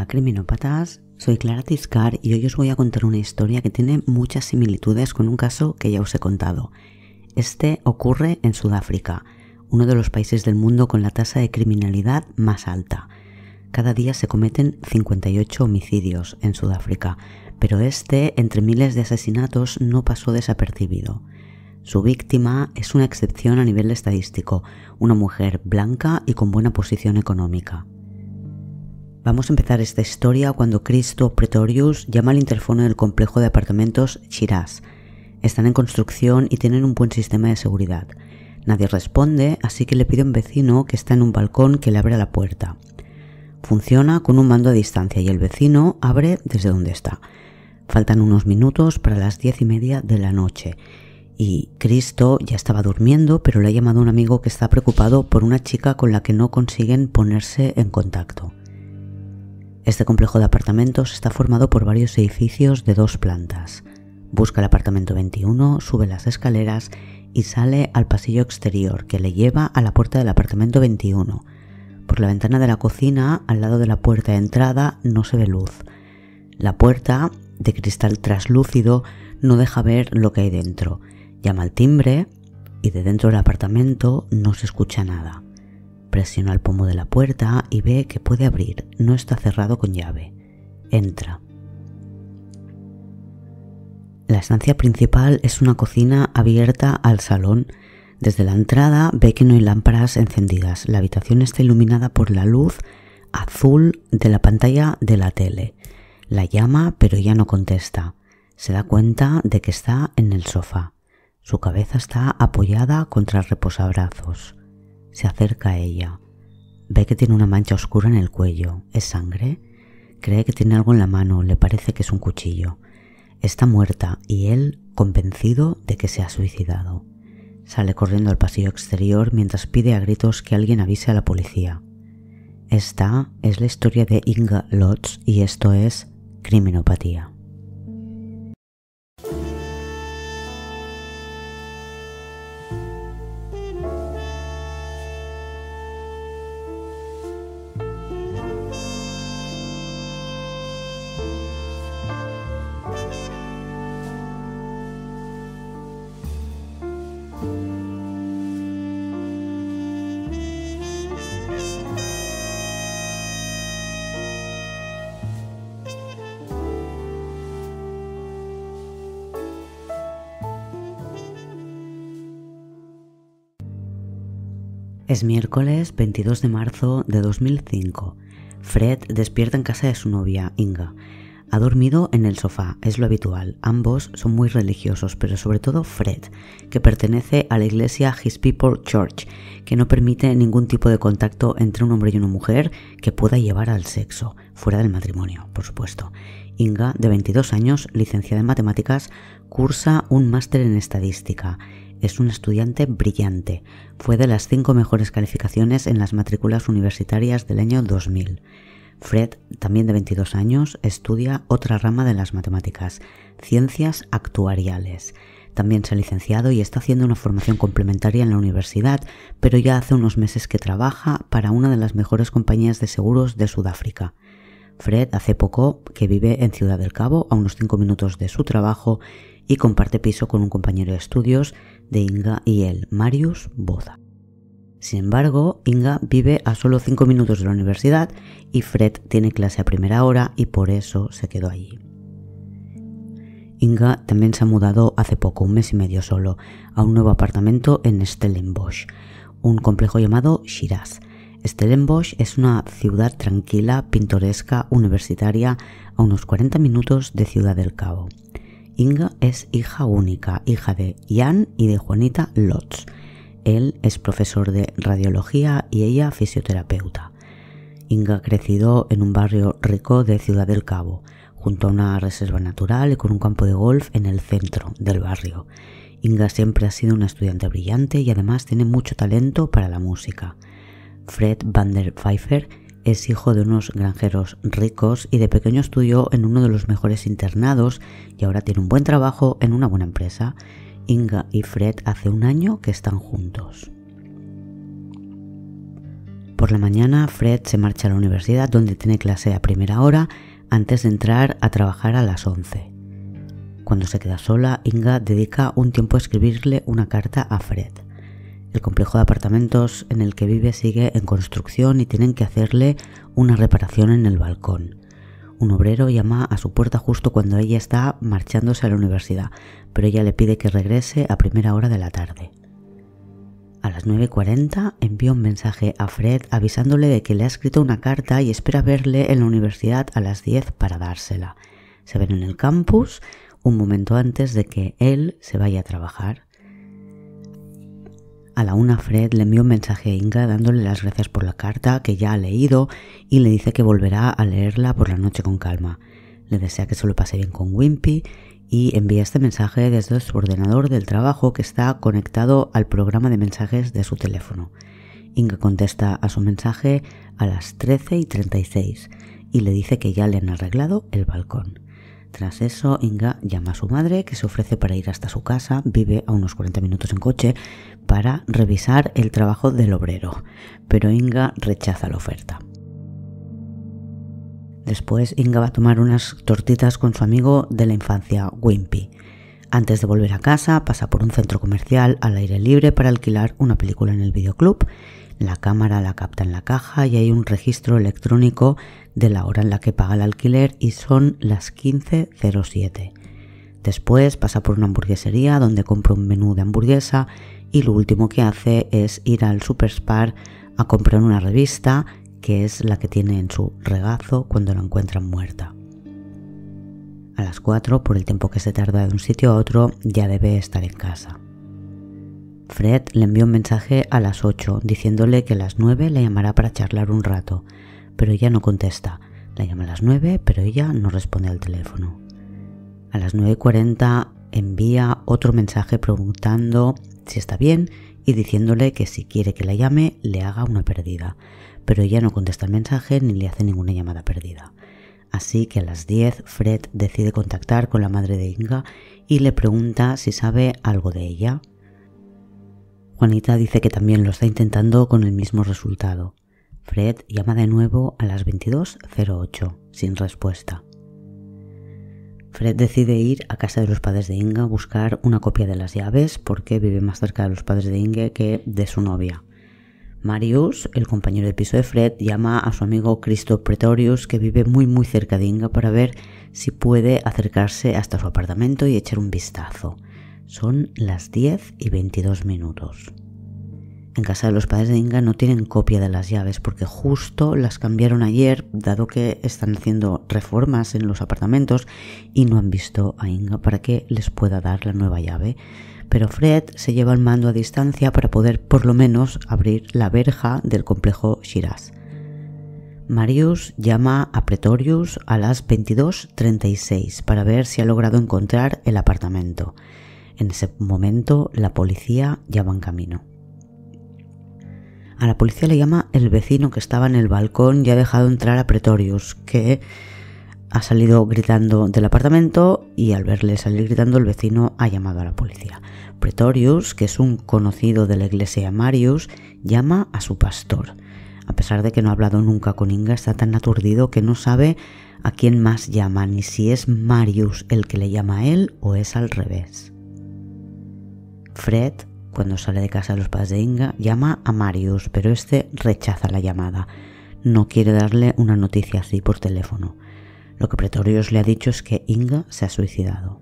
Hola criminópatas, soy Clara Tiscar y hoy os voy a contar una historia que tiene muchas similitudes con un caso que ya os he contado. Este ocurre en Sudáfrica, uno de los países del mundo con la tasa de criminalidad más alta. Cada día se cometen 58 homicidios en Sudáfrica, pero este, entre miles de asesinatos, no pasó desapercibido. Su víctima es una excepción a nivel estadístico, una mujer blanca y con buena posición económica. Vamos a empezar esta historia cuando Cristo Pretorius llama al interfono del complejo de apartamentos Chirás. Están en construcción y tienen un buen sistema de seguridad. Nadie responde, así que le pide a un vecino que está en un balcón que le abra la puerta. Funciona con un mando a distancia y el vecino abre desde donde está. Faltan unos minutos para las diez y media de la noche y Cristo ya estaba durmiendo, pero le ha llamado un amigo que está preocupado por una chica con la que no consiguen ponerse en contacto. Este complejo de apartamentos está formado por varios edificios de dos plantas. Busca el apartamento 21, sube las escaleras y sale al pasillo exterior que le lleva a la puerta del apartamento 21. Por la ventana de la cocina, al lado de la puerta de entrada, no se ve luz. La puerta, de cristal traslúcido, no deja ver lo que hay dentro. Llama al timbre y de dentro del apartamento no se escucha nada. Presiona el pomo de la puerta y ve que puede abrir, no está cerrado con llave. Entra. La estancia principal es una cocina abierta al salón. Desde la entrada ve que no hay lámparas encendidas. La habitación está iluminada por la luz azul de la pantalla de la tele. La llama, pero ya no contesta. Se da cuenta de que está en el sofá. Su cabeza está apoyada contra el reposabrazos. Se acerca a ella. Ve que tiene una mancha oscura en el cuello. ¿Es sangre? Cree que tiene algo en la mano, le parece que es un cuchillo. Está muerta y él convencido de que se ha suicidado. Sale corriendo al pasillo exterior mientras pide a gritos que alguien avise a la policía. Esta es la historia de Inga Lotz y esto es Criminopatía. Es miércoles 22 de marzo de 2005. Fred despierta en casa de su novia, Inga. Ha dormido en el sofá, es lo habitual. Ambos son muy religiosos, pero sobre todo Fred, que pertenece a la iglesia His People Church, que no permite ningún tipo de contacto entre un hombre y una mujer que pueda llevar al sexo, fuera del matrimonio, por supuesto. Inga, de 22 años, licenciada en matemáticas, cursa un máster en estadística. Es un estudiante brillante. Fue de las cinco mejores calificaciones en las matrículas universitarias del año 2000. Fred, también de 22 años, estudia otra rama de las matemáticas, ciencias actuariales. También se ha licenciado y está haciendo una formación complementaria en la universidad, pero ya hace unos meses que trabaja para una de las mejores compañías de seguros de Sudáfrica. Fred hace poco que vive en Ciudad del Cabo, a unos cinco minutos de su trabajo, y comparte piso con un compañero de estudios de Inga y él, Marius Boda. Sin embargo, Inga vive a solo 5 minutos de la universidad y Fred tiene clase a primera hora y por eso se quedó allí. Inga también se ha mudado hace poco, un mes y medio solo, a un nuevo apartamento en Stellenbosch, un complejo llamado Shiraz. Stellenbosch es una ciudad tranquila, pintoresca, universitaria, a unos 40 minutos de Ciudad del Cabo. Inga es hija única, hija de Jan y de Juanita Lotz. Él es profesor de radiología y ella fisioterapeuta. Inga ha crecido en un barrio rico de Ciudad del Cabo, junto a una reserva natural y con un campo de golf en el centro del barrio. Inga siempre ha sido una estudiante brillante y además tiene mucho talento para la música. Fred van der Pfeiffer es hijo de unos granjeros ricos y de pequeño estudió en uno de los mejores internados y ahora tiene un buen trabajo en una buena empresa. Inga y Fred hace un año que están juntos. Por la mañana Fred se marcha a la universidad donde tiene clase a primera hora antes de entrar a trabajar a las 11. Cuando se queda sola, Inga dedica un tiempo a escribirle una carta a Fred. El complejo de apartamentos en el que vive sigue en construcción y tienen que hacerle una reparación en el balcón. Un obrero llama a su puerta justo cuando ella está marchándose a la universidad, pero ella le pide que regrese a primera hora de la tarde. A las 9.40 envía un mensaje a Fred avisándole de que le ha escrito una carta y espera verle en la universidad a las 10 para dársela. Se ven en el campus un momento antes de que él se vaya a trabajar. A la una Fred le envió un mensaje a Inga dándole las gracias por la carta que ya ha leído y le dice que volverá a leerla por la noche con calma. Le desea que se lo pase bien con Wimpy y envía este mensaje desde su ordenador del trabajo que está conectado al programa de mensajes de su teléfono. Inga contesta a su mensaje a las 13 y 36 y le dice que ya le han arreglado el balcón. Tras eso, Inga llama a su madre, que se ofrece para ir hasta su casa, vive a unos 40 minutos en coche, para revisar el trabajo del obrero, pero Inga rechaza la oferta. Después, Inga va a tomar unas tortitas con su amigo de la infancia, Wimpy. Antes de volver a casa, pasa por un centro comercial al aire libre para alquilar una película en el videoclub la cámara la capta en la caja y hay un registro electrónico de la hora en la que paga el alquiler y son las 15.07. Después pasa por una hamburguesería donde compra un menú de hamburguesa y lo último que hace es ir al Superspar a comprar una revista que es la que tiene en su regazo cuando la encuentran muerta. A las 4, por el tiempo que se tarda de un sitio a otro, ya debe estar en casa. Fred le envió un mensaje a las 8 diciéndole que a las 9 le llamará para charlar un rato, pero ella no contesta. La llama a las 9, pero ella no responde al teléfono. A las 9.40 envía otro mensaje preguntando si está bien y diciéndole que si quiere que la llame le haga una pérdida, pero ella no contesta el mensaje ni le hace ninguna llamada perdida. Así que a las 10 Fred decide contactar con la madre de Inga y le pregunta si sabe algo de ella. Juanita dice que también lo está intentando con el mismo resultado. Fred llama de nuevo a las 22.08, sin respuesta. Fred decide ir a casa de los padres de Inga a buscar una copia de las llaves porque vive más cerca de los padres de Inge que de su novia. Marius, el compañero de piso de Fred, llama a su amigo Cristo Pretorius, que vive muy muy cerca de Inga, para ver si puede acercarse hasta su apartamento y echar un vistazo. Son las 10 y 22 minutos. En casa de los padres de Inga no tienen copia de las llaves porque justo las cambiaron ayer, dado que están haciendo reformas en los apartamentos y no han visto a Inga para que les pueda dar la nueva llave. Pero Fred se lleva el mando a distancia para poder por lo menos abrir la verja del complejo Shiraz. Marius llama a Pretorius a las 22.36 para ver si ha logrado encontrar el apartamento. En ese momento la policía ya va en camino. A la policía le llama el vecino que estaba en el balcón y ha dejado entrar a Pretorius, que ha salido gritando del apartamento y al verle salir gritando el vecino ha llamado a la policía. Pretorius, que es un conocido de la iglesia Marius, llama a su pastor. A pesar de que no ha hablado nunca con Inga, está tan aturdido que no sabe a quién más llama, ni si es Marius el que le llama a él o es al revés. Fred, cuando sale de casa de los padres de Inga, llama a Marius, pero este rechaza la llamada. No quiere darle una noticia así por teléfono. Lo que Pretorius le ha dicho es que Inga se ha suicidado.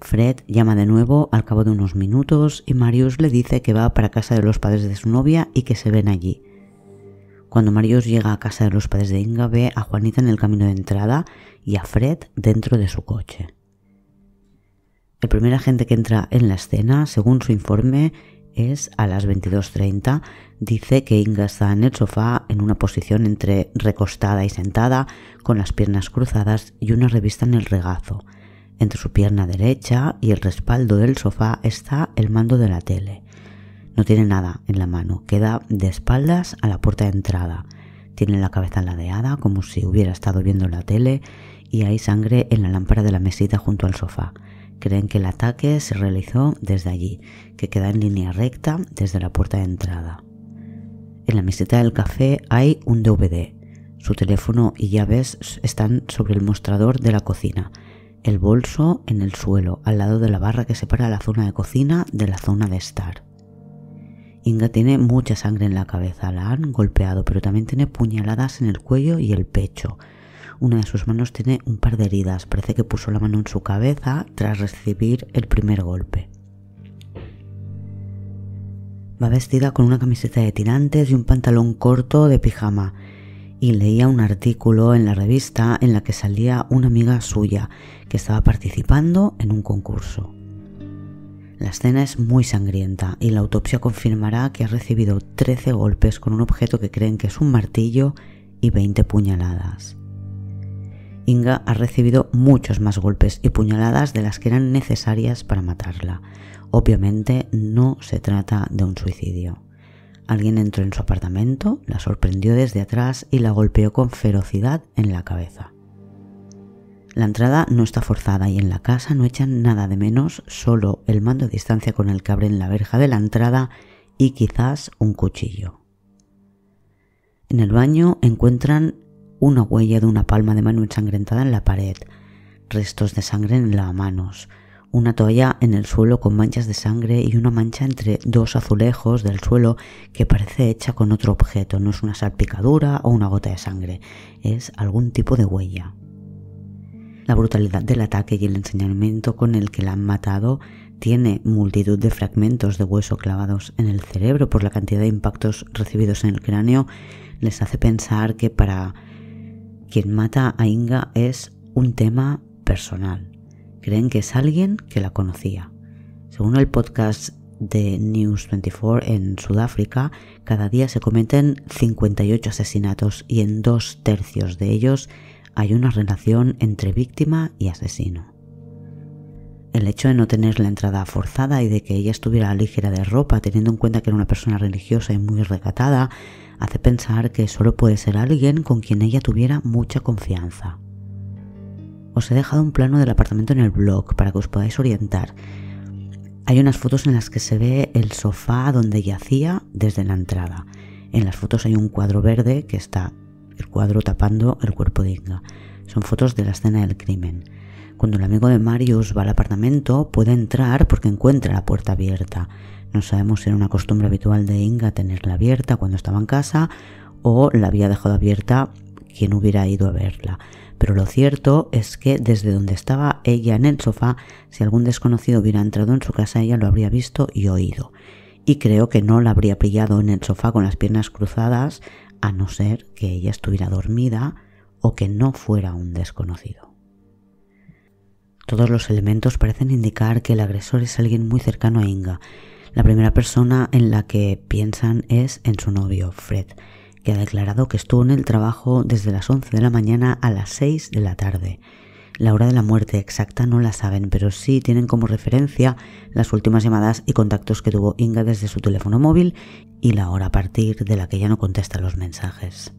Fred llama de nuevo al cabo de unos minutos y Marius le dice que va para casa de los padres de su novia y que se ven allí. Cuando Marius llega a casa de los padres de Inga ve a Juanita en el camino de entrada y a Fred dentro de su coche. El primer agente que entra en la escena, según su informe, es a las 22.30. Dice que Inga está en el sofá en una posición entre recostada y sentada, con las piernas cruzadas y una revista en el regazo. Entre su pierna derecha y el respaldo del sofá está el mando de la tele. No tiene nada en la mano, queda de espaldas a la puerta de entrada. Tiene la cabeza ladeada como si hubiera estado viendo la tele y hay sangre en la lámpara de la mesita junto al sofá creen que el ataque se realizó desde allí, que queda en línea recta desde la puerta de entrada. En la meseta del café hay un DVD. Su teléfono y llaves están sobre el mostrador de la cocina. El bolso en el suelo, al lado de la barra que separa la zona de cocina de la zona de estar. Inga tiene mucha sangre en la cabeza, la han golpeado, pero también tiene puñaladas en el cuello y el pecho. Una de sus manos tiene un par de heridas. Parece que puso la mano en su cabeza tras recibir el primer golpe. Va vestida con una camiseta de tirantes y un pantalón corto de pijama y leía un artículo en la revista en la que salía una amiga suya que estaba participando en un concurso. La escena es muy sangrienta y la autopsia confirmará que ha recibido 13 golpes con un objeto que creen que es un martillo y 20 puñaladas. Inga ha recibido muchos más golpes y puñaladas de las que eran necesarias para matarla. Obviamente no se trata de un suicidio. Alguien entró en su apartamento, la sorprendió desde atrás y la golpeó con ferocidad en la cabeza. La entrada no está forzada y en la casa no echan nada de menos, solo el mando a distancia con el cabre en la verja de la entrada y quizás un cuchillo. En el baño encuentran una huella de una palma de mano ensangrentada en la pared, restos de sangre en las manos, una toalla en el suelo con manchas de sangre y una mancha entre dos azulejos del suelo que parece hecha con otro objeto, no es una salpicadura o una gota de sangre, es algún tipo de huella. La brutalidad del ataque y el enseñamiento con el que la han matado tiene multitud de fragmentos de hueso clavados en el cerebro por la cantidad de impactos recibidos en el cráneo, les hace pensar que para quien mata a Inga es un tema personal. Creen que es alguien que la conocía. Según el podcast de News 24 en Sudáfrica, cada día se cometen 58 asesinatos y en dos tercios de ellos hay una relación entre víctima y asesino. El hecho de no tener la entrada forzada y de que ella estuviera ligera de ropa, teniendo en cuenta que era una persona religiosa y muy recatada, hace pensar que solo puede ser alguien con quien ella tuviera mucha confianza. Os he dejado un plano del apartamento en el blog para que os podáis orientar. Hay unas fotos en las que se ve el sofá donde yacía desde la entrada. En las fotos hay un cuadro verde que está el cuadro tapando el cuerpo de Inga. Son fotos de la escena del crimen. Cuando el amigo de Marius va al apartamento, puede entrar porque encuentra la puerta abierta, no sabemos si era una costumbre habitual de Inga tenerla abierta cuando estaba en casa o la había dejado abierta quien hubiera ido a verla. Pero lo cierto es que desde donde estaba ella en el sofá, si algún desconocido hubiera entrado en su casa, ella lo habría visto y oído. Y creo que no la habría pillado en el sofá con las piernas cruzadas, a no ser que ella estuviera dormida o que no fuera un desconocido. Todos los elementos parecen indicar que el agresor es alguien muy cercano a Inga, la primera persona en la que piensan es en su novio, Fred, que ha declarado que estuvo en el trabajo desde las 11 de la mañana a las 6 de la tarde. La hora de la muerte exacta no la saben, pero sí tienen como referencia las últimas llamadas y contactos que tuvo Inga desde su teléfono móvil y la hora a partir de la que ya no contesta los mensajes.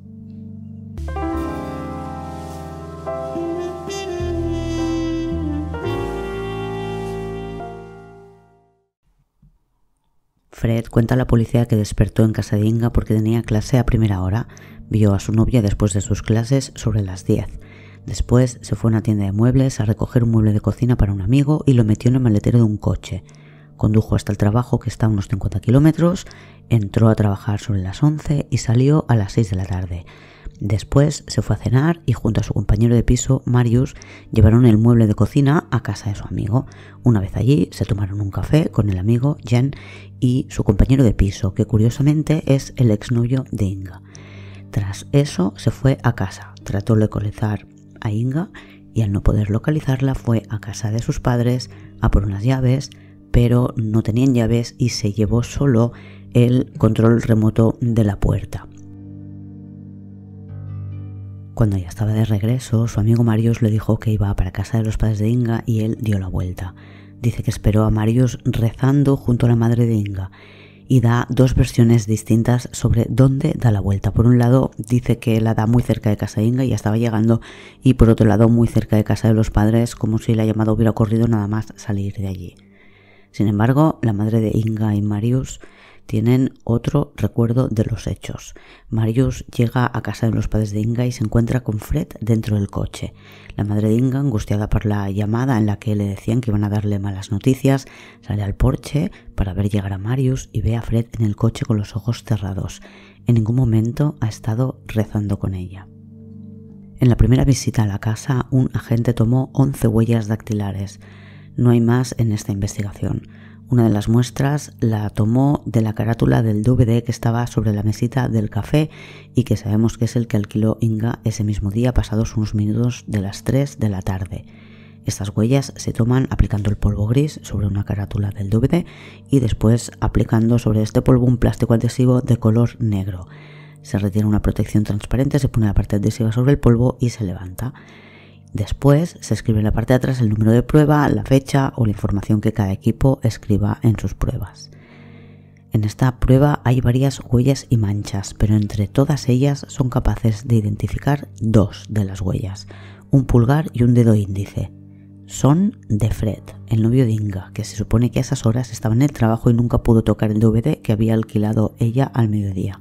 Fred cuenta a la policía que despertó en casa de Inga porque tenía clase a primera hora, vio a su novia después de sus clases sobre las 10. Después se fue a una tienda de muebles a recoger un mueble de cocina para un amigo y lo metió en el maletero de un coche. Condujo hasta el trabajo que está a unos 50 kilómetros, entró a trabajar sobre las 11 y salió a las 6 de la tarde. Después se fue a cenar y junto a su compañero de piso, Marius, llevaron el mueble de cocina a casa de su amigo. Una vez allí, se tomaron un café con el amigo Jen y su compañero de piso, que curiosamente es el exnovio de Inga. Tras eso, se fue a casa, trató de localizar a Inga y al no poder localizarla fue a casa de sus padres a por unas llaves, pero no tenían llaves y se llevó solo el control remoto de la puerta. Cuando ya estaba de regreso, su amigo Marius le dijo que iba para casa de los padres de Inga y él dio la vuelta. Dice que esperó a Marius rezando junto a la madre de Inga y da dos versiones distintas sobre dónde da la vuelta. Por un lado, dice que la da muy cerca de casa de Inga y ya estaba llegando, y por otro lado, muy cerca de casa de los padres, como si la llamada hubiera ocurrido nada más salir de allí. Sin embargo, la madre de Inga y Marius tienen otro recuerdo de los hechos. Marius llega a casa de los padres de Inga y se encuentra con Fred dentro del coche. La madre de Inga, angustiada por la llamada en la que le decían que iban a darle malas noticias, sale al porche para ver llegar a Marius y ve a Fred en el coche con los ojos cerrados. En ningún momento ha estado rezando con ella. En la primera visita a la casa, un agente tomó 11 huellas dactilares. No hay más en esta investigación. Una de las muestras la tomó de la carátula del DVD que estaba sobre la mesita del café y que sabemos que es el que alquiló Inga ese mismo día pasados unos minutos de las 3 de la tarde. Estas huellas se toman aplicando el polvo gris sobre una carátula del DVD y después aplicando sobre este polvo un plástico adhesivo de color negro. Se retira una protección transparente, se pone la parte adhesiva sobre el polvo y se levanta. Después se escribe en la parte de atrás el número de prueba, la fecha o la información que cada equipo escriba en sus pruebas. En esta prueba hay varias huellas y manchas, pero entre todas ellas son capaces de identificar dos de las huellas, un pulgar y un dedo índice. Son de Fred, el novio de Inga, que se supone que a esas horas estaba en el trabajo y nunca pudo tocar el DVD que había alquilado ella al mediodía.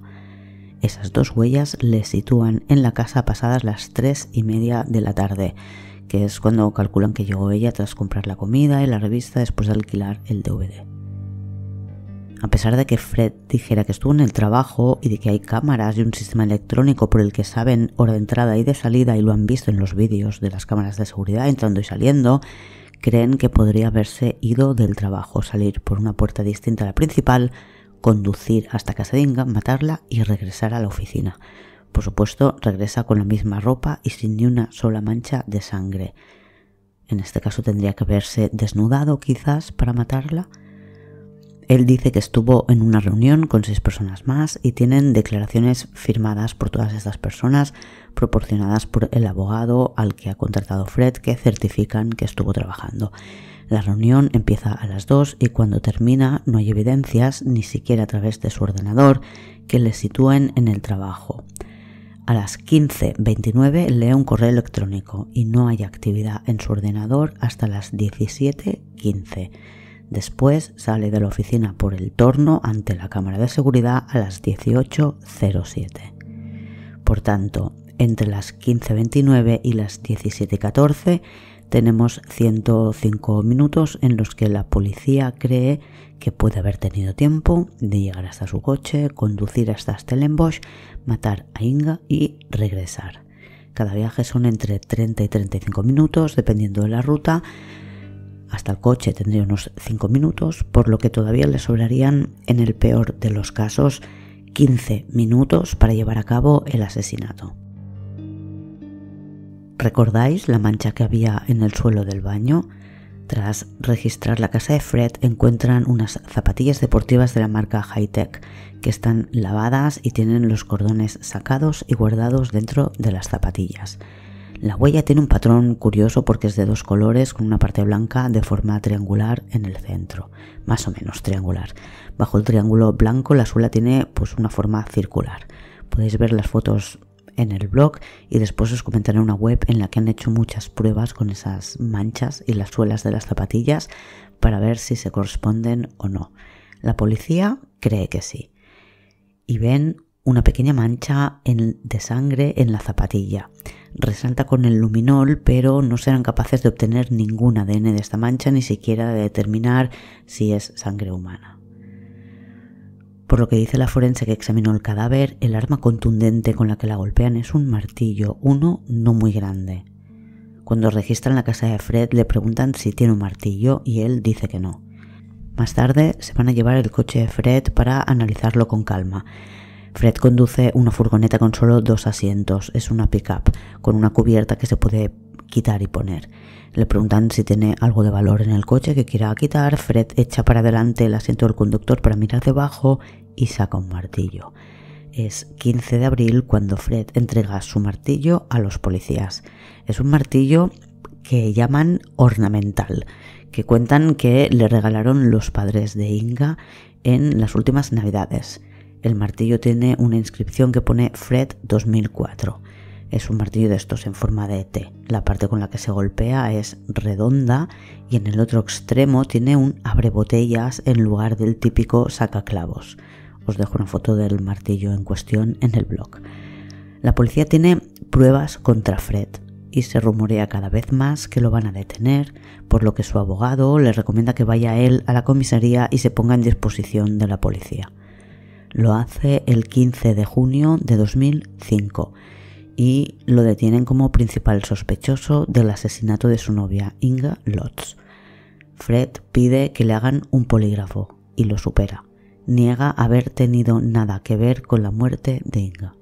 Esas dos huellas le sitúan en la casa pasadas las tres y media de la tarde, que es cuando calculan que llegó ella tras comprar la comida y la revista después de alquilar el DVD. A pesar de que Fred dijera que estuvo en el trabajo y de que hay cámaras y un sistema electrónico por el que saben hora de entrada y de salida y lo han visto en los vídeos de las cámaras de seguridad entrando y saliendo, creen que podría haberse ido del trabajo, salir por una puerta distinta a la principal, conducir hasta casa de Inga, matarla y regresar a la oficina. Por supuesto, regresa con la misma ropa y sin ni una sola mancha de sangre. En este caso tendría que haberse desnudado quizás para matarla. Él dice que estuvo en una reunión con seis personas más y tienen declaraciones firmadas por todas estas personas, proporcionadas por el abogado al que ha contratado Fred, que certifican que estuvo trabajando. La reunión empieza a las 2 y cuando termina no hay evidencias, ni siquiera a través de su ordenador, que le sitúen en el trabajo. A las 15.29 lee un correo electrónico y no hay actividad en su ordenador hasta las 17.15. Después sale de la oficina por el torno ante la cámara de seguridad a las 18.07. Por tanto, entre las 15.29 y las 17.14 tenemos 105 minutos en los que la policía cree que puede haber tenido tiempo de llegar hasta su coche, conducir hasta Stellenbosch, matar a Inga y regresar. Cada viaje son entre 30 y 35 minutos, dependiendo de la ruta. Hasta el coche tendría unos 5 minutos, por lo que todavía le sobrarían, en el peor de los casos, 15 minutos para llevar a cabo el asesinato. ¿Recordáis la mancha que había en el suelo del baño? Tras registrar la casa de Fred, encuentran unas zapatillas deportivas de la marca Hightech que están lavadas y tienen los cordones sacados y guardados dentro de las zapatillas. La huella tiene un patrón curioso porque es de dos colores con una parte blanca de forma triangular en el centro, más o menos triangular. Bajo el triángulo blanco la suela tiene pues una forma circular. Podéis ver las fotos en el blog y después os comentaré una web en la que han hecho muchas pruebas con esas manchas y las suelas de las zapatillas para ver si se corresponden o no. La policía cree que sí. Y ven una pequeña mancha de sangre en la zapatilla. Resalta con el luminol, pero no serán capaces de obtener ningún ADN de esta mancha, ni siquiera de determinar si es sangre humana. Por lo que dice la forense que examinó el cadáver, el arma contundente con la que la golpean es un martillo, uno no muy grande. Cuando registran la casa de Fred le preguntan si tiene un martillo y él dice que no. Más tarde se van a llevar el coche de Fred para analizarlo con calma. Fred conduce una furgoneta con solo dos asientos, es una pickup, con una cubierta que se puede quitar y poner. Le preguntan si tiene algo de valor en el coche que quiera quitar. Fred echa para adelante el asiento del conductor para mirar debajo y saca un martillo. Es 15 de abril cuando Fred entrega su martillo a los policías. Es un martillo que llaman ornamental, que cuentan que le regalaron los padres de Inga en las últimas navidades. El martillo tiene una inscripción que pone Fred 2004 es un martillo de estos en forma de T. La parte con la que se golpea es redonda y en el otro extremo tiene un abrebotellas en lugar del típico sacaclavos. Os dejo una foto del martillo en cuestión en el blog. La policía tiene pruebas contra Fred y se rumorea cada vez más que lo van a detener, por lo que su abogado le recomienda que vaya él a la comisaría y se ponga en disposición de la policía. Lo hace el 15 de junio de 2005 y lo detienen como principal sospechoso del asesinato de su novia, Inga Lotz. Fred pide que le hagan un polígrafo y lo supera. Niega haber tenido nada que ver con la muerte de Inga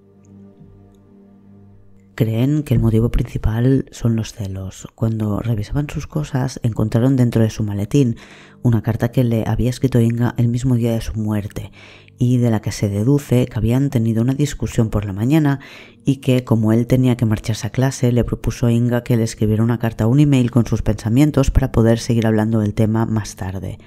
creen que el motivo principal son los celos. Cuando revisaban sus cosas, encontraron dentro de su maletín una carta que le había escrito Inga el mismo día de su muerte y de la que se deduce que habían tenido una discusión por la mañana y que, como él tenía que marcharse a clase, le propuso a Inga que le escribiera una carta o un email con sus pensamientos para poder seguir hablando del tema más tarde.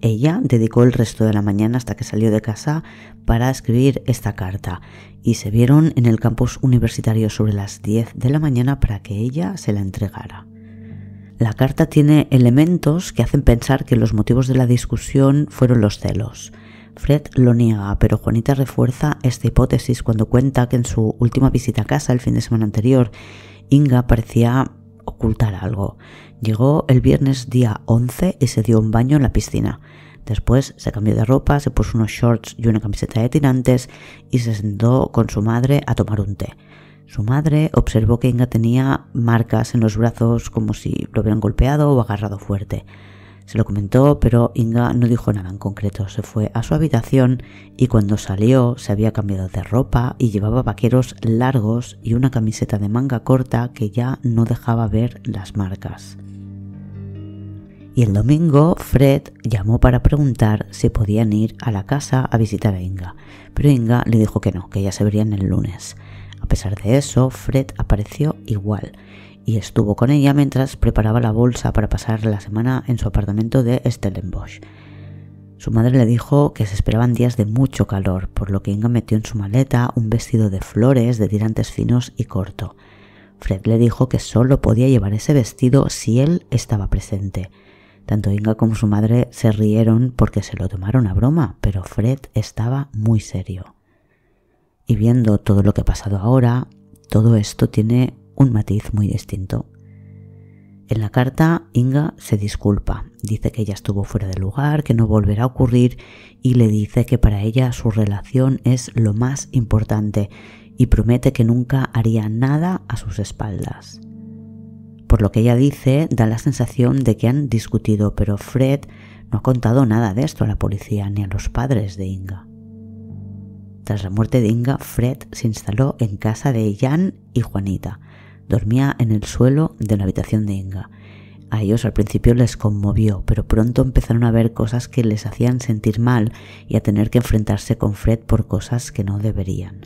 Ella dedicó el resto de la mañana hasta que salió de casa para escribir esta carta y se vieron en el campus universitario sobre las 10 de la mañana para que ella se la entregara. La carta tiene elementos que hacen pensar que los motivos de la discusión fueron los celos. Fred lo niega, pero Juanita refuerza esta hipótesis cuando cuenta que en su última visita a casa el fin de semana anterior, Inga parecía ocultar algo. Llegó el viernes día 11 y se dio un baño en la piscina. Después se cambió de ropa, se puso unos shorts y una camiseta de tirantes y se sentó con su madre a tomar un té. Su madre observó que Inga tenía marcas en los brazos como si lo hubieran golpeado o agarrado fuerte. Se lo comentó, pero Inga no dijo nada en concreto. Se fue a su habitación y cuando salió se había cambiado de ropa y llevaba vaqueros largos y una camiseta de manga corta que ya no dejaba ver las marcas. Y el domingo Fred llamó para preguntar si podían ir a la casa a visitar a Inga, pero Inga le dijo que no, que ya se verían el lunes. A pesar de eso, Fred apareció igual y estuvo con ella mientras preparaba la bolsa para pasar la semana en su apartamento de Stellenbosch. Su madre le dijo que se esperaban días de mucho calor, por lo que Inga metió en su maleta un vestido de flores de tirantes finos y corto. Fred le dijo que solo podía llevar ese vestido si él estaba presente. Tanto Inga como su madre se rieron porque se lo tomaron a broma, pero Fred estaba muy serio. Y viendo todo lo que ha pasado ahora, todo esto tiene un matiz muy distinto. En la carta, Inga se disculpa, dice que ella estuvo fuera de lugar, que no volverá a ocurrir y le dice que para ella su relación es lo más importante y promete que nunca haría nada a sus espaldas. Por lo que ella dice, da la sensación de que han discutido, pero Fred no ha contado nada de esto a la policía ni a los padres de Inga. Tras la muerte de Inga, Fred se instaló en casa de Jan y Juanita, dormía en el suelo de la habitación de Inga. A ellos al principio les conmovió, pero pronto empezaron a ver cosas que les hacían sentir mal y a tener que enfrentarse con Fred por cosas que no deberían.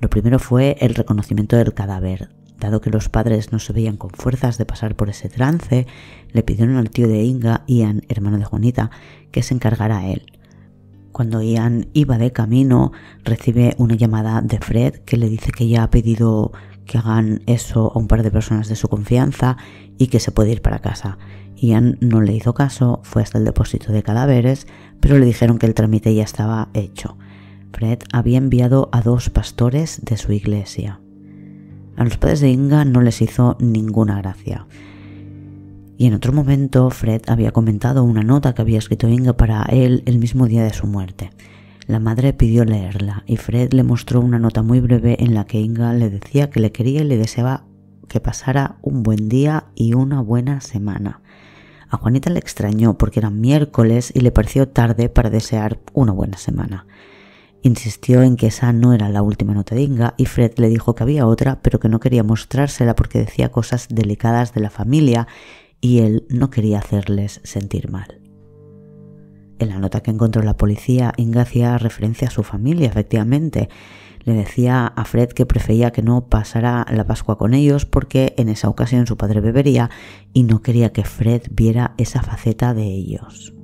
Lo primero fue el reconocimiento del cadáver. Dado que los padres no se veían con fuerzas de pasar por ese trance, le pidieron al tío de Inga, Ian, hermano de Juanita, que se encargara a él. Cuando Ian iba de camino, recibe una llamada de Fred que le dice que ya ha pedido que hagan eso a un par de personas de su confianza y que se puede ir para casa. Ian no le hizo caso, fue hasta el depósito de cadáveres, pero le dijeron que el trámite ya estaba hecho. Fred había enviado a dos pastores de su iglesia. A los padres de Inga no les hizo ninguna gracia. Y en otro momento Fred había comentado una nota que había escrito Inga para él el mismo día de su muerte. La madre pidió leerla y Fred le mostró una nota muy breve en la que Inga le decía que le quería y le deseaba que pasara un buen día y una buena semana. A Juanita le extrañó porque era miércoles y le pareció tarde para desear una buena semana. Insistió en que esa no era la última nota de Inga y Fred le dijo que había otra pero que no quería mostrársela porque decía cosas delicadas de la familia y él no quería hacerles sentir mal. En la nota que encontró la policía, Inga hacía referencia a su familia, efectivamente. Le decía a Fred que prefería que no pasara la Pascua con ellos porque en esa ocasión su padre bebería y no quería que Fred viera esa faceta de ellos.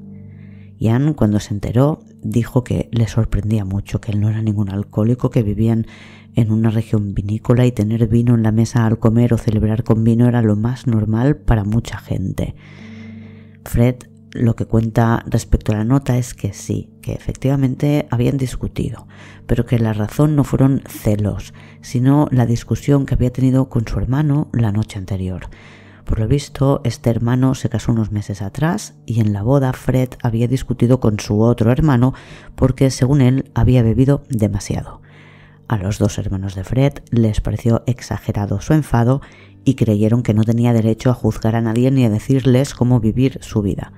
Ian, cuando se enteró, dijo que le sorprendía mucho que él no era ningún alcohólico, que vivían en una región vinícola y tener vino en la mesa al comer o celebrar con vino era lo más normal para mucha gente. Fred lo que cuenta respecto a la nota es que sí, que efectivamente habían discutido, pero que la razón no fueron celos, sino la discusión que había tenido con su hermano la noche anterior. Por lo visto, este hermano se casó unos meses atrás y en la boda Fred había discutido con su otro hermano porque, según él, había bebido demasiado. A los dos hermanos de Fred les pareció exagerado su enfado y creyeron que no tenía derecho a juzgar a nadie ni a decirles cómo vivir su vida.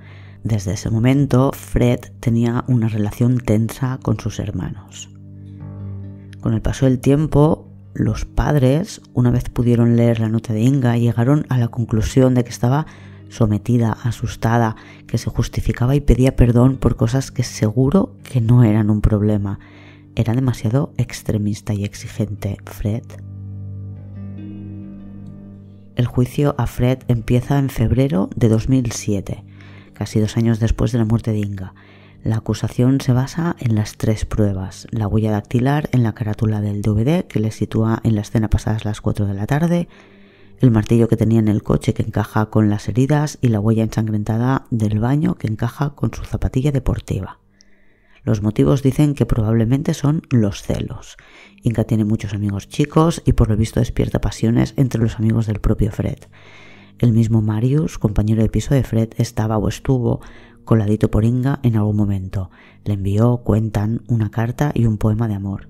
Desde ese momento, Fred tenía una relación tensa con sus hermanos. Con el paso del tiempo, los padres, una vez pudieron leer la nota de Inga, llegaron a la conclusión de que estaba sometida, asustada, que se justificaba y pedía perdón por cosas que seguro que no eran un problema. Era demasiado extremista y exigente, Fred. El juicio a Fred empieza en febrero de 2007 casi dos años después de la muerte de Inga. La acusación se basa en las tres pruebas, la huella dactilar en la carátula del DVD que le sitúa en la escena pasadas las 4 de la tarde, el martillo que tenía en el coche que encaja con las heridas y la huella ensangrentada del baño que encaja con su zapatilla deportiva. Los motivos dicen que probablemente son los celos. Inga tiene muchos amigos chicos y por lo visto despierta pasiones entre los amigos del propio Fred. El mismo Marius, compañero de piso de Fred, estaba o estuvo coladito por Inga en algún momento. Le envió, cuentan, una carta y un poema de amor.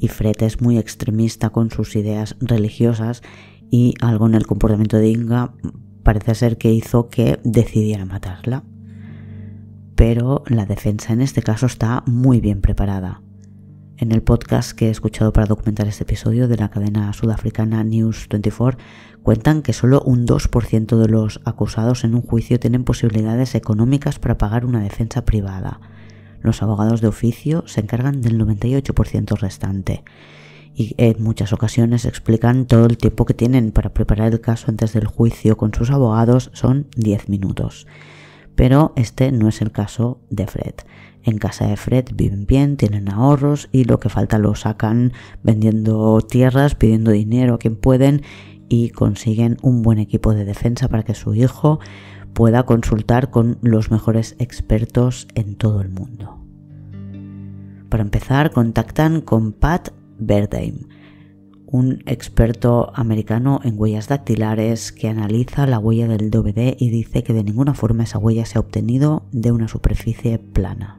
Y Fred es muy extremista con sus ideas religiosas y algo en el comportamiento de Inga parece ser que hizo que decidiera matarla. Pero la defensa en este caso está muy bien preparada en el podcast que he escuchado para documentar este episodio de la cadena sudafricana News 24 cuentan que solo un 2% de los acusados en un juicio tienen posibilidades económicas para pagar una defensa privada. Los abogados de oficio se encargan del 98% restante y en muchas ocasiones explican todo el tiempo que tienen para preparar el caso antes del juicio con sus abogados son 10 minutos pero este no es el caso de Fred. En casa de Fred viven bien, tienen ahorros y lo que falta lo sacan vendiendo tierras, pidiendo dinero a quien pueden y consiguen un buen equipo de defensa para que su hijo pueda consultar con los mejores expertos en todo el mundo. Para empezar, contactan con Pat Berdheim, un experto americano en huellas dactilares que analiza la huella del DVD y dice que de ninguna forma esa huella se ha obtenido de una superficie plana.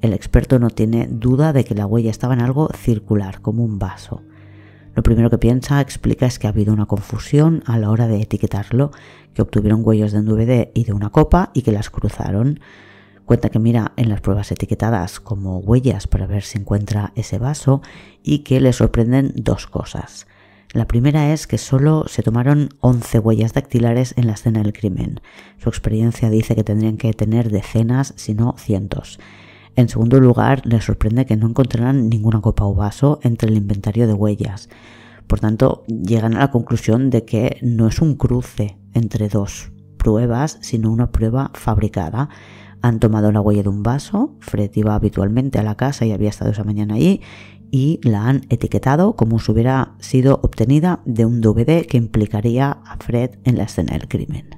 El experto no tiene duda de que la huella estaba en algo circular, como un vaso. Lo primero que piensa, explica, es que ha habido una confusión a la hora de etiquetarlo, que obtuvieron huellas de un DVD y de una copa y que las cruzaron. Cuenta que mira en las pruebas etiquetadas como huellas para ver si encuentra ese vaso y que le sorprenden dos cosas. La primera es que solo se tomaron 11 huellas dactilares en la escena del crimen. Su experiencia dice que tendrían que tener decenas, si no cientos. En segundo lugar, le sorprende que no encontraran ninguna copa o vaso entre el inventario de huellas. Por tanto, llegan a la conclusión de que no es un cruce entre dos pruebas, sino una prueba fabricada han tomado la huella de un vaso, Fred iba habitualmente a la casa y había estado esa mañana allí, y la han etiquetado como si hubiera sido obtenida de un DVD que implicaría a Fred en la escena del crimen.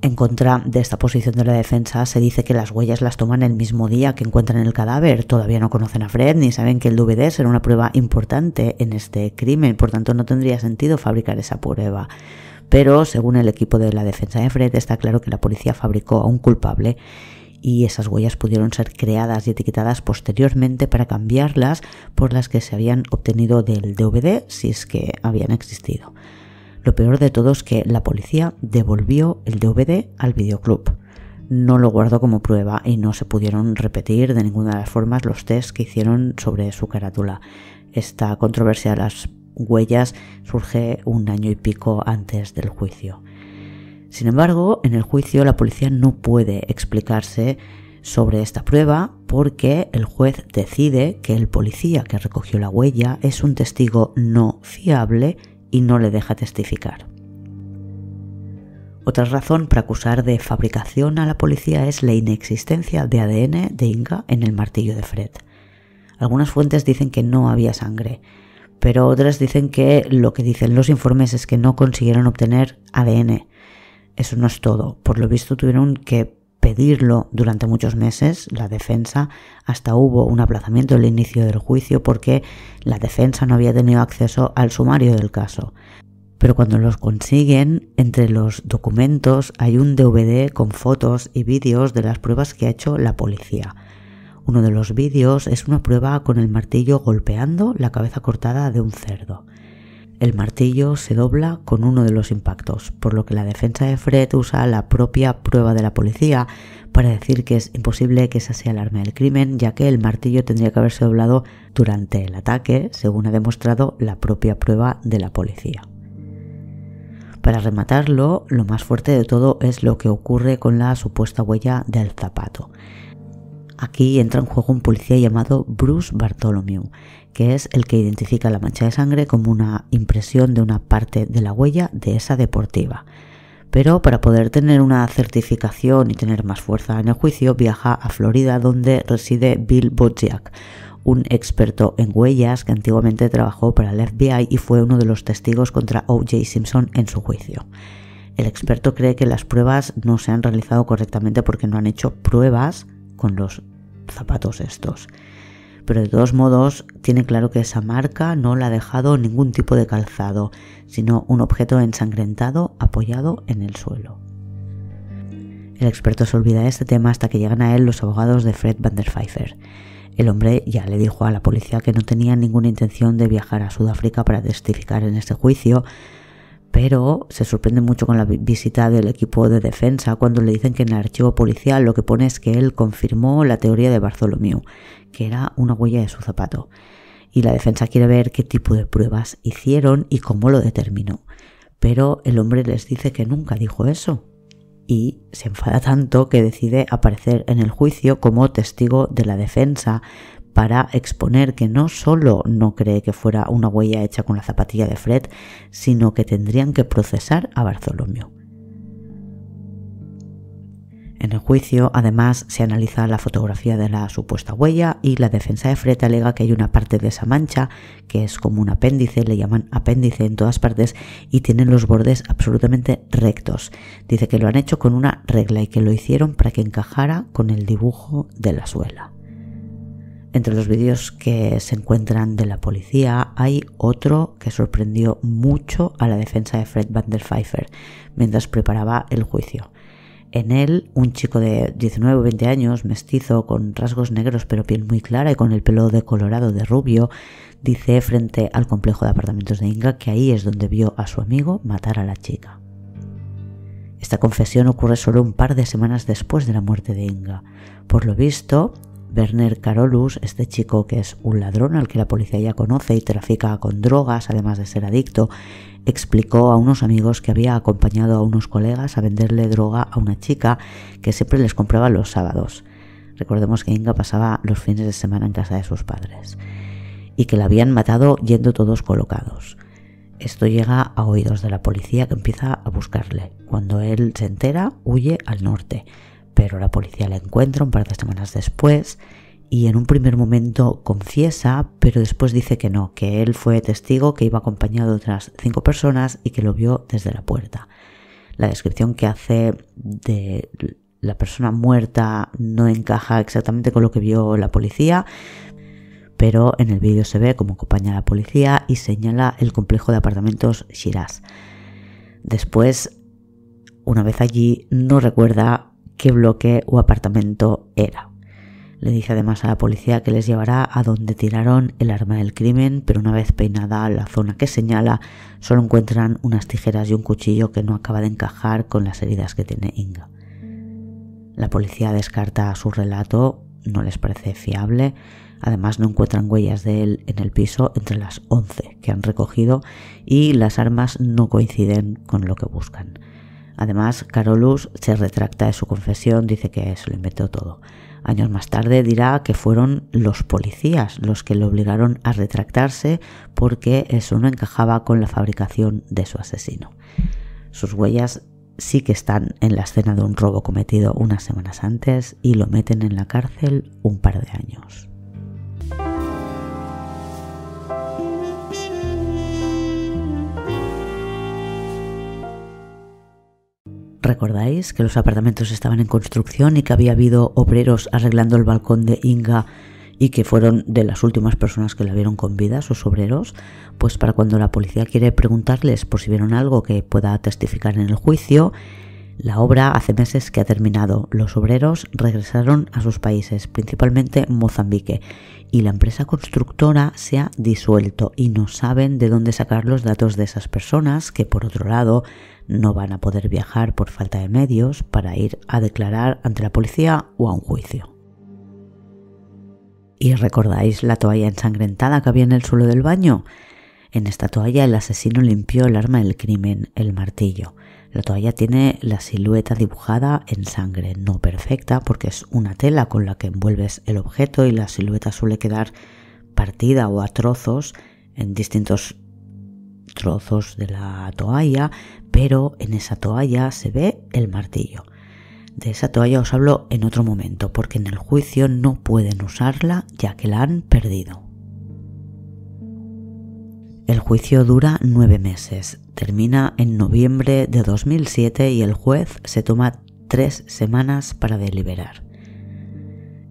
En contra de esta posición de la defensa se dice que las huellas las toman el mismo día que encuentran el cadáver. Todavía no conocen a Fred ni saben que el DVD será una prueba importante en este crimen, por tanto no tendría sentido fabricar esa prueba. Pero, según el equipo de la defensa de Fred, está claro que la policía fabricó a un culpable y esas huellas pudieron ser creadas y etiquetadas posteriormente para cambiarlas por las que se habían obtenido del DVD si es que habían existido. Lo peor de todo es que la policía devolvió el DVD al videoclub. No lo guardó como prueba y no se pudieron repetir de ninguna de las formas los tests que hicieron sobre su carátula. Esta controversia las huellas surge un año y pico antes del juicio. Sin embargo, en el juicio la policía no puede explicarse sobre esta prueba porque el juez decide que el policía que recogió la huella es un testigo no fiable y no le deja testificar. Otra razón para acusar de fabricación a la policía es la inexistencia de ADN de Inga en el martillo de Fred. Algunas fuentes dicen que no había sangre, pero otras dicen que lo que dicen los informes es que no consiguieron obtener ADN. Eso no es todo. Por lo visto tuvieron que pedirlo durante muchos meses, la defensa, hasta hubo un aplazamiento del inicio del juicio porque la defensa no había tenido acceso al sumario del caso. Pero cuando los consiguen, entre los documentos hay un DVD con fotos y vídeos de las pruebas que ha hecho la policía. Uno de los vídeos es una prueba con el martillo golpeando la cabeza cortada de un cerdo. El martillo se dobla con uno de los impactos, por lo que la defensa de Fred usa la propia prueba de la policía para decir que es imposible que esa sea el arma del crimen, ya que el martillo tendría que haberse doblado durante el ataque, según ha demostrado la propia prueba de la policía. Para rematarlo, lo más fuerte de todo es lo que ocurre con la supuesta huella del zapato. Aquí entra en juego un policía llamado Bruce Bartholomew, que es el que identifica la mancha de sangre como una impresión de una parte de la huella de esa deportiva. Pero para poder tener una certificación y tener más fuerza en el juicio, viaja a Florida donde reside Bill Bodziak, un experto en huellas que antiguamente trabajó para el FBI y fue uno de los testigos contra O.J. Simpson en su juicio. El experto cree que las pruebas no se han realizado correctamente porque no han hecho pruebas con los zapatos estos. Pero de todos modos, tiene claro que esa marca no la ha dejado ningún tipo de calzado, sino un objeto ensangrentado apoyado en el suelo. El experto se olvida de este tema hasta que llegan a él los abogados de Fred van der Pfeiffer. El hombre ya le dijo a la policía que no tenía ninguna intención de viajar a Sudáfrica para testificar en este juicio, pero se sorprende mucho con la visita del equipo de defensa cuando le dicen que en el archivo policial lo que pone es que él confirmó la teoría de Bartholomew, que era una huella de su zapato. Y la defensa quiere ver qué tipo de pruebas hicieron y cómo lo determinó. Pero el hombre les dice que nunca dijo eso. Y se enfada tanto que decide aparecer en el juicio como testigo de la defensa para exponer que no solo no cree que fuera una huella hecha con la zapatilla de Fred, sino que tendrían que procesar a Bartholomew. En el juicio, además, se analiza la fotografía de la supuesta huella y la defensa de Fred alega que hay una parte de esa mancha, que es como un apéndice, le llaman apéndice en todas partes, y tienen los bordes absolutamente rectos. Dice que lo han hecho con una regla y que lo hicieron para que encajara con el dibujo de la suela. Entre los vídeos que se encuentran de la policía hay otro que sorprendió mucho a la defensa de Fred Van der Pfeiffer mientras preparaba el juicio. En él, un chico de 19 o 20 años, mestizo, con rasgos negros pero piel muy clara y con el pelo decolorado de rubio, dice frente al complejo de apartamentos de Inga que ahí es donde vio a su amigo matar a la chica. Esta confesión ocurre solo un par de semanas después de la muerte de Inga. Por lo visto, Werner Carolus, este chico que es un ladrón al que la policía ya conoce y trafica con drogas, además de ser adicto, explicó a unos amigos que había acompañado a unos colegas a venderle droga a una chica que siempre les compraba los sábados. Recordemos que Inga pasaba los fines de semana en casa de sus padres y que la habían matado yendo todos colocados. Esto llega a oídos de la policía que empieza a buscarle. Cuando él se entera, huye al norte pero la policía la encuentra un par de semanas después y en un primer momento confiesa, pero después dice que no, que él fue testigo, que iba acompañado de otras cinco personas y que lo vio desde la puerta. La descripción que hace de la persona muerta no encaja exactamente con lo que vio la policía, pero en el vídeo se ve cómo acompaña a la policía y señala el complejo de apartamentos Shiraz. Después, una vez allí, no recuerda qué bloque o apartamento era. Le dice además a la policía que les llevará a donde tiraron el arma del crimen, pero una vez peinada la zona que señala, solo encuentran unas tijeras y un cuchillo que no acaba de encajar con las heridas que tiene Inga. La policía descarta su relato, no les parece fiable, además no encuentran huellas de él en el piso entre las 11 que han recogido y las armas no coinciden con lo que buscan. Además, Carolus se retracta de su confesión, dice que se lo inventó todo. Años más tarde dirá que fueron los policías los que lo obligaron a retractarse porque eso no encajaba con la fabricación de su asesino. Sus huellas sí que están en la escena de un robo cometido unas semanas antes y lo meten en la cárcel un par de años. ¿Recordáis que los apartamentos estaban en construcción y que había habido obreros arreglando el balcón de Inga y que fueron de las últimas personas que la vieron con vida, sus obreros? Pues para cuando la policía quiere preguntarles por si vieron algo que pueda testificar en el juicio, la obra hace meses que ha terminado. Los obreros regresaron a sus países, principalmente Mozambique, y la empresa constructora se ha disuelto y no saben de dónde sacar los datos de esas personas que, por otro lado, no van a poder viajar por falta de medios para ir a declarar ante la policía o a un juicio. ¿Y recordáis la toalla ensangrentada que había en el suelo del baño? En esta toalla el asesino limpió el arma del crimen, el martillo. La toalla tiene la silueta dibujada en sangre, no perfecta porque es una tela con la que envuelves el objeto y la silueta suele quedar partida o a trozos en distintos trozos de la toalla, pero en esa toalla se ve el martillo. De esa toalla os hablo en otro momento, porque en el juicio no pueden usarla ya que la han perdido. El juicio dura nueve meses, termina en noviembre de 2007 y el juez se toma tres semanas para deliberar.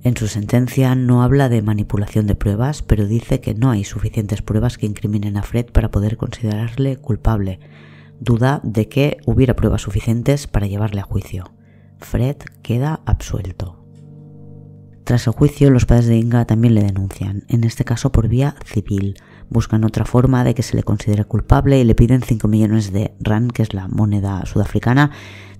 En su sentencia no habla de manipulación de pruebas, pero dice que no hay suficientes pruebas que incriminen a Fred para poder considerarle culpable. Duda de que hubiera pruebas suficientes para llevarle a juicio. Fred queda absuelto. Tras el juicio, los padres de Inga también le denuncian, en este caso por vía civil. Buscan otra forma de que se le considere culpable y le piden 5 millones de RAN, que es la moneda sudafricana,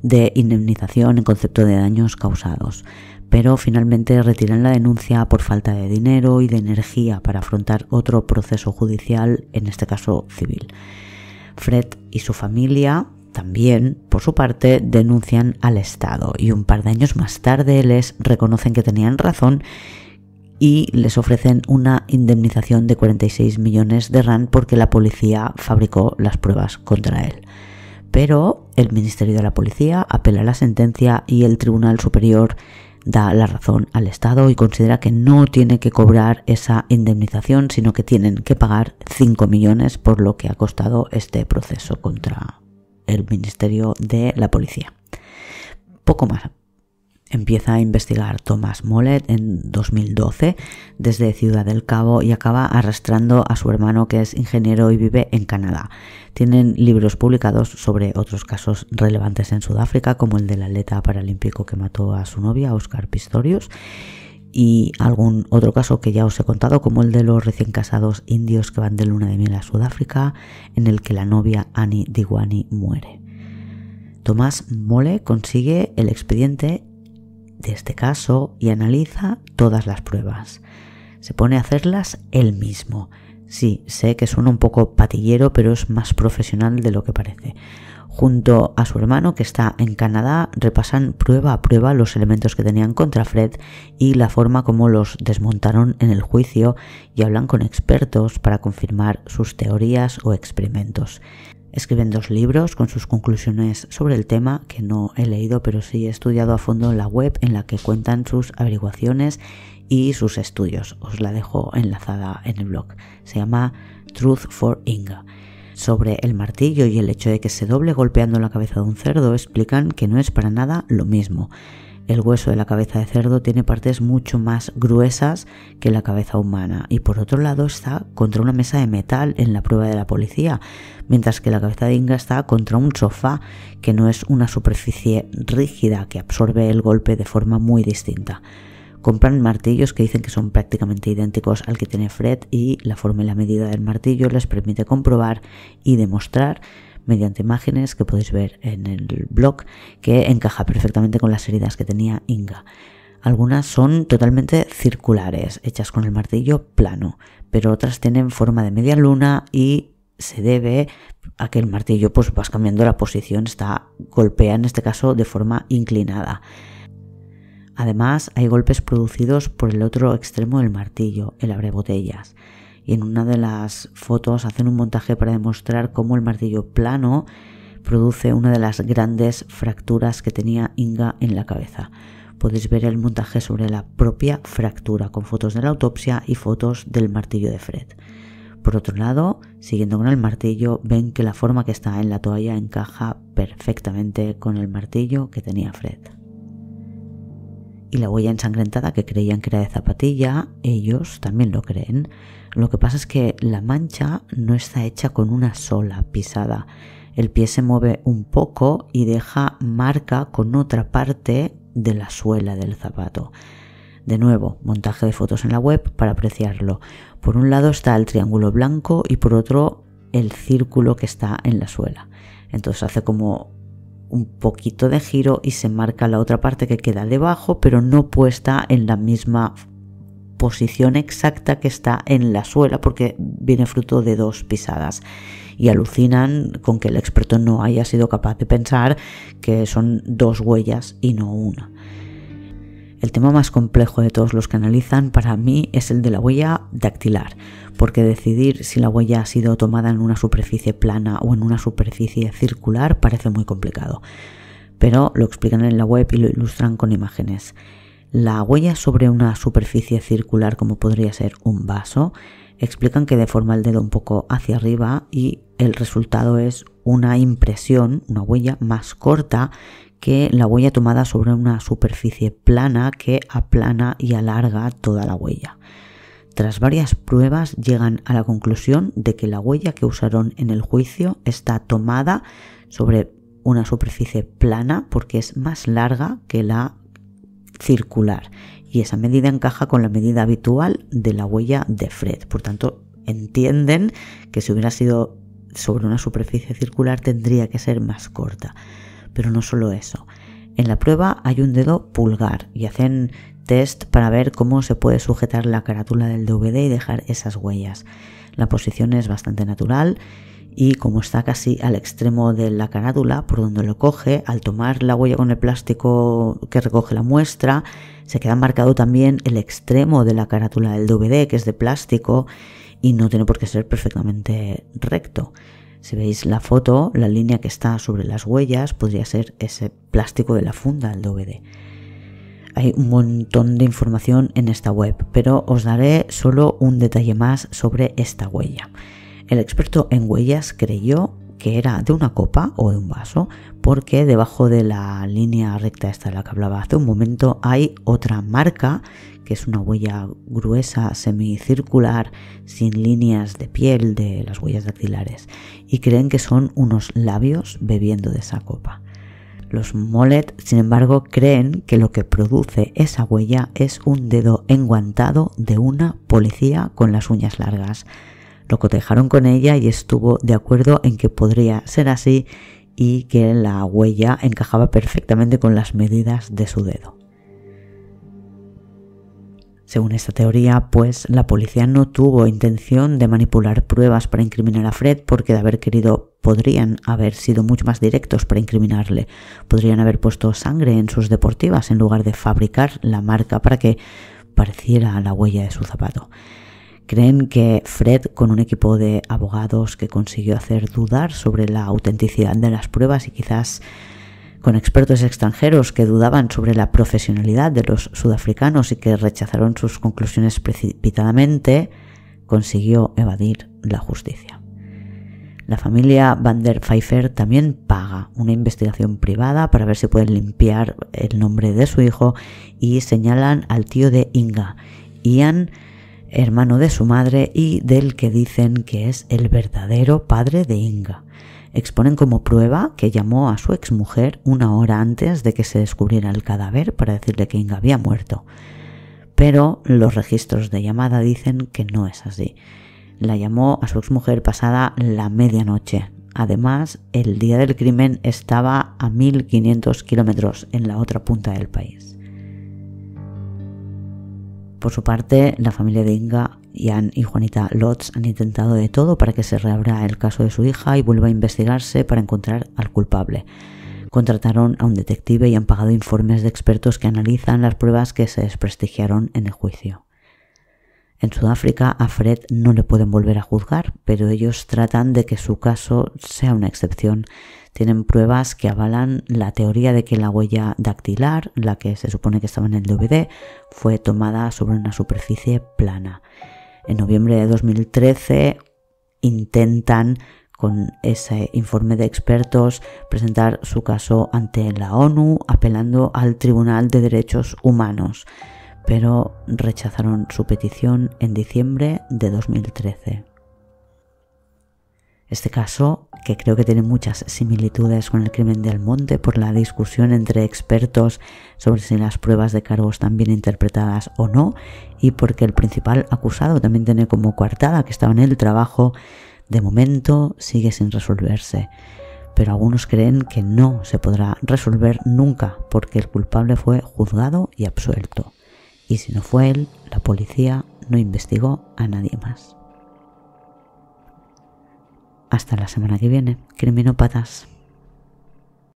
de indemnización en concepto de daños causados pero finalmente retiran la denuncia por falta de dinero y de energía para afrontar otro proceso judicial, en este caso civil. Fred y su familia también, por su parte, denuncian al Estado y un par de años más tarde les reconocen que tenían razón y les ofrecen una indemnización de 46 millones de RAN porque la policía fabricó las pruebas contra él. Pero el Ministerio de la Policía apela la sentencia y el Tribunal Superior da la razón al Estado y considera que no tiene que cobrar esa indemnización, sino que tienen que pagar 5 millones por lo que ha costado este proceso contra el Ministerio de la Policía. Poco más, Empieza a investigar Thomas Mollet en 2012 desde Ciudad del Cabo y acaba arrastrando a su hermano que es ingeniero y vive en Canadá. Tienen libros publicados sobre otros casos relevantes en Sudáfrica como el del atleta paralímpico que mató a su novia, Oscar Pistorius, y algún otro caso que ya os he contado como el de los recién casados indios que van de luna de miel a Sudáfrica en el que la novia Annie Diwani muere. Thomas Mole consigue el expediente de este caso y analiza todas las pruebas. Se pone a hacerlas él mismo. Sí, sé que suena un poco patillero, pero es más profesional de lo que parece. Junto a su hermano, que está en Canadá, repasan prueba a prueba los elementos que tenían contra Fred y la forma como los desmontaron en el juicio y hablan con expertos para confirmar sus teorías o experimentos. Escriben dos libros con sus conclusiones sobre el tema, que no he leído, pero sí he estudiado a fondo en la web en la que cuentan sus averiguaciones y sus estudios. Os la dejo enlazada en el blog. Se llama Truth for Inga. Sobre el martillo y el hecho de que se doble golpeando la cabeza de un cerdo explican que no es para nada lo mismo. El hueso de la cabeza de cerdo tiene partes mucho más gruesas que la cabeza humana y por otro lado está contra una mesa de metal en la prueba de la policía, mientras que la cabeza de Inga está contra un sofá que no es una superficie rígida que absorbe el golpe de forma muy distinta. Compran martillos que dicen que son prácticamente idénticos al que tiene Fred y la forma y la medida del martillo les permite comprobar y demostrar mediante imágenes que podéis ver en el blog que encaja perfectamente con las heridas que tenía Inga. Algunas son totalmente circulares, hechas con el martillo plano, pero otras tienen forma de media luna y se debe a que el martillo pues vas cambiando la posición, está golpea en este caso de forma inclinada. Además, hay golpes producidos por el otro extremo del martillo, el abrebotellas en una de las fotos hacen un montaje para demostrar cómo el martillo plano produce una de las grandes fracturas que tenía Inga en la cabeza. Podéis ver el montaje sobre la propia fractura con fotos de la autopsia y fotos del martillo de Fred. Por otro lado, siguiendo con el martillo, ven que la forma que está en la toalla encaja perfectamente con el martillo que tenía Fred y la huella ensangrentada que creían que era de zapatilla, ellos también lo creen. Lo que pasa es que la mancha no está hecha con una sola pisada. El pie se mueve un poco y deja marca con otra parte de la suela del zapato. De nuevo, montaje de fotos en la web para apreciarlo. Por un lado está el triángulo blanco y por otro el círculo que está en la suela. Entonces hace como un poquito de giro y se marca la otra parte que queda debajo, pero no puesta en la misma posición exacta que está en la suela, porque viene fruto de dos pisadas. Y alucinan con que el experto no haya sido capaz de pensar que son dos huellas y no una. El tema más complejo de todos los que analizan para mí es el de la huella dactilar, porque decidir si la huella ha sido tomada en una superficie plana o en una superficie circular parece muy complicado, pero lo explican en la web y lo ilustran con imágenes. La huella sobre una superficie circular como podría ser un vaso, explican que deforma el dedo un poco hacia arriba y el resultado es una impresión, una huella más corta que la huella tomada sobre una superficie plana que aplana y alarga toda la huella. Tras varias pruebas llegan a la conclusión de que la huella que usaron en el juicio está tomada sobre una superficie plana porque es más larga que la circular y esa medida encaja con la medida habitual de la huella de Fred. Por tanto, entienden que si hubiera sido sobre una superficie circular tendría que ser más corta pero no solo eso. En la prueba hay un dedo pulgar y hacen test para ver cómo se puede sujetar la carátula del DVD y dejar esas huellas. La posición es bastante natural y como está casi al extremo de la carátula, por donde lo coge, al tomar la huella con el plástico que recoge la muestra, se queda marcado también el extremo de la carátula del DVD, que es de plástico y no tiene por qué ser perfectamente recto. Si veis la foto, la línea que está sobre las huellas podría ser ese plástico de la funda del DVD. Hay un montón de información en esta web, pero os daré solo un detalle más sobre esta huella. El experto en huellas creyó que era de una copa o de un vaso, porque debajo de la línea recta esta de la que hablaba hace un momento hay otra marca que es una huella gruesa, semicircular, sin líneas de piel de las huellas dactilares, y creen que son unos labios bebiendo de esa copa. Los Molet, sin embargo, creen que lo que produce esa huella es un dedo enguantado de una policía con las uñas largas. Lo cotejaron con ella y estuvo de acuerdo en que podría ser así y que la huella encajaba perfectamente con las medidas de su dedo. Según esta teoría, pues la policía no tuvo intención de manipular pruebas para incriminar a Fred porque de haber querido podrían haber sido mucho más directos para incriminarle. Podrían haber puesto sangre en sus deportivas en lugar de fabricar la marca para que pareciera la huella de su zapato. Creen que Fred, con un equipo de abogados que consiguió hacer dudar sobre la autenticidad de las pruebas y quizás con expertos extranjeros que dudaban sobre la profesionalidad de los sudafricanos y que rechazaron sus conclusiones precipitadamente, consiguió evadir la justicia. La familia Van der Pfeiffer también paga una investigación privada para ver si pueden limpiar el nombre de su hijo y señalan al tío de Inga, Ian, hermano de su madre y del que dicen que es el verdadero padre de Inga. Exponen como prueba que llamó a su exmujer una hora antes de que se descubriera el cadáver para decirle que Inga había muerto. Pero los registros de llamada dicen que no es así. La llamó a su exmujer pasada la medianoche. Además, el día del crimen estaba a 1500 kilómetros en la otra punta del país. Por su parte, la familia de Inga, Jan y Juanita Lotz han intentado de todo para que se reabra el caso de su hija y vuelva a investigarse para encontrar al culpable. Contrataron a un detective y han pagado informes de expertos que analizan las pruebas que se desprestigiaron en el juicio. En Sudáfrica a Fred no le pueden volver a juzgar, pero ellos tratan de que su caso sea una excepción tienen pruebas que avalan la teoría de que la huella dactilar, la que se supone que estaba en el DVD, fue tomada sobre una superficie plana. En noviembre de 2013 intentan con ese informe de expertos presentar su caso ante la ONU apelando al Tribunal de Derechos Humanos, pero rechazaron su petición en diciembre de 2013. Este caso, que creo que tiene muchas similitudes con el crimen de Almonte por la discusión entre expertos sobre si las pruebas de cargos están bien interpretadas o no, y porque el principal acusado también tiene como coartada que estaba en el trabajo, de momento sigue sin resolverse. Pero algunos creen que no se podrá resolver nunca porque el culpable fue juzgado y absuelto. Y si no fue él, la policía no investigó a nadie más. Hasta la semana que viene, criminópatas.